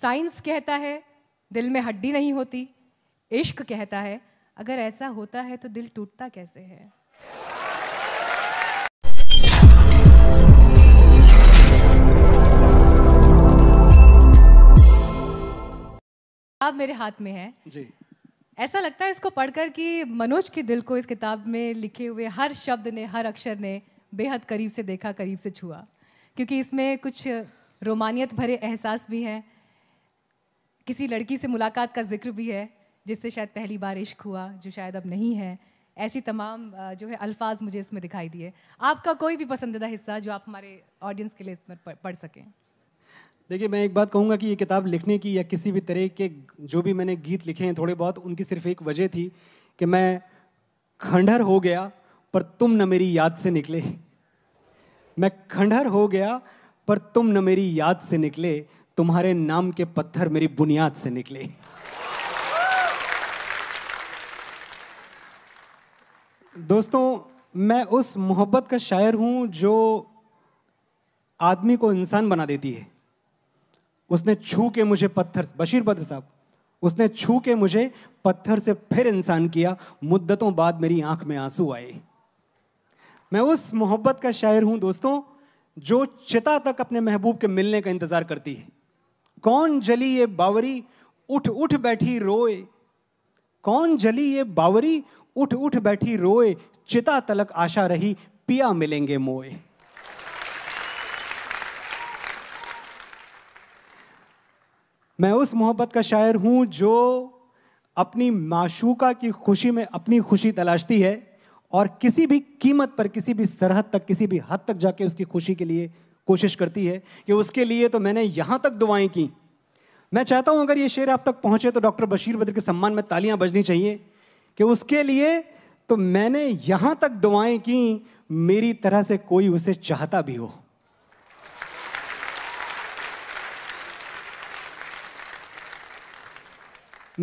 science कहता है दिल में हड्डी नहीं होती इश्क कहता है अगर ऐसा होता है तो दिल टूटता कैसे है किताब मेरे हाथ में है जी ऐसा लगता है इसको पढ़कर कि मनोज के दिल को इस किताब में लिखे हुए हर शब्द ने हर अक्षर ने बेहद करीब से देखा करीब से छुआ क्योंकि इसमें कुछ रोमानियत भरे एहसास भी हैं किसी लड़की से मुलाकात का जिक्र भी है जिससे शायद पहली बार इश्क हुआ जो शायद अब नहीं है ऐसी तमाम जो है अल्फाज मुझे इसमें दिखाई दिए आपका कोई भी पसंदीदा हिस्सा जो आप हमारे ऑडियंस के लिए इसमें पढ़ सकें देखिए मैं एक बात कहूँगा कि ये किताब लिखने की या किसी भी तरह के जो भी मैंने गीत लिखे हैं थोड़े बहुत उनकी सिर्फ एक वजह थी कि मैं खंडहर हो गया पर तुम न मेरी याद से निकले मैं खंडहर हो गया पर तुम न मेरी याद से निकले तुम्हारे नाम के पत्थर मेरी बुनियाद से निकले दोस्तों मैं उस मोहब्बत का शायर हूँ जो आदमी को इंसान बना देती है उसने छू के मुझे पत्थर बशीर बद्र साहब उसने छू के मुझे पत्थर से फिर इंसान किया मुद्दतों बाद मेरी आंख में आंसू आए मैं उस मोहब्बत का शायर हूँ दोस्तों जो चिता तक अपने महबूब के मिलने का इंतज़ार करती है कौन जली ये बावरी उठ उठ बैठी रोए कौन जली ये बावरी उठ उठ बैठी रोए चिता तलक आशा रही पिया मिलेंगे मोए मैं उस मोहब्बत का शायर हूं जो अपनी माशूका की खुशी में अपनी खुशी तलाशती है और किसी भी कीमत पर किसी भी सरहद तक किसी भी हद तक जाके उसकी खुशी के लिए कोशिश करती है कि उसके लिए तो मैंने यहाँ तक दुआएं की मैं चाहता हूँ अगर ये शेर आप तक पहुँचे तो डॉक्टर बशीर बद्र के सम्मान में तालियाँ बजनी चाहिए कि उसके लिए तो मैंने यहाँ तक दुआएं की मेरी तरह से कोई उसे चाहता भी हो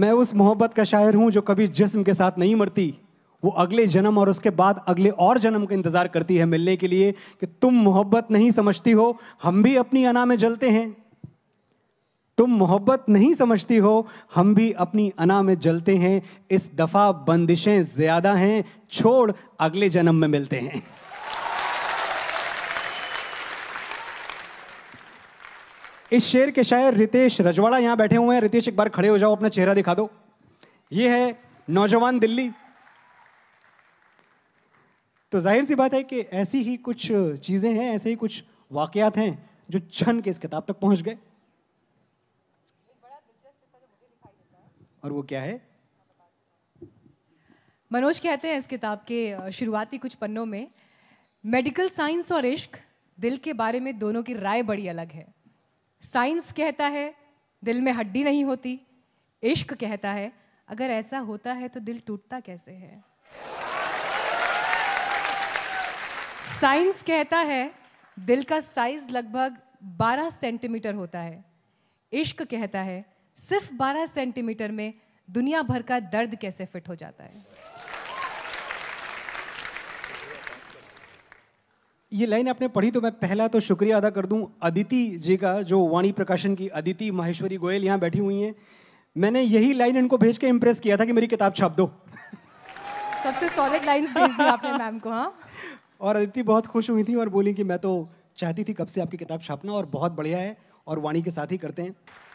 मैं उस मोहब्बत का शायर हूं जो कभी जिस्म के साथ नहीं मरती वो अगले जन्म और उसके बाद अगले और जन्म का इंतज़ार करती है मिलने के लिए कि तुम मोहब्बत नहीं समझती हो हम भी अपनी अना में जलते हैं तुम मोहब्बत नहीं समझती हो हम भी अपनी अना में जलते हैं इस दफ़ा बंदिशें ज़्यादा हैं छोड़ अगले जन्म में मिलते हैं इस शेर के शायर रितेश रजवाड़ा यहां बैठे हुए हैं रितेश एक बार खड़े हो जाओ अपना चेहरा दिखा दो ये है नौजवान दिल्ली तो जाहिर सी बात है कि ऐसी ही कुछ चीज़ें हैं ऐसे ही कुछ वाक़ात हैं जो छन के इस किताब तक पहुंच गए और वो क्या है मनोज कहते हैं इस किताब के शुरुआती कुछ पन्नों में मेडिकल साइंस और इश्क दिल के बारे में दोनों की राय बड़ी अलग है साइंस कहता है दिल में हड्डी नहीं होती इश्क कहता है अगर ऐसा होता है तो दिल टूटता कैसे है साइंस कहता है दिल का साइज लगभग 12 सेंटीमीटर होता है इश्क कहता है सिर्फ 12 सेंटीमीटर में दुनिया भर का दर्द कैसे फिट हो जाता है ये लाइन आपने पढ़ी तो मैं पहला तो शुक्रिया अदा कर दूं अदिति जी का जो वाणी प्रकाशन की अदिति माहेश्वरी गोयल यहाँ बैठी हुई हैं मैंने यही लाइन इनको भेज के इम्प्रेस किया था कि मेरी किताब छाप दो सबसे सॉलिड लाइंस भेज दी आपने मैम को हाँ और अदिति बहुत खुश हुई थी और बोली कि मैं तो चाहती थी कब से आपकी किताब छापना और बहुत बढ़िया है और वाणी के साथ ही करते हैं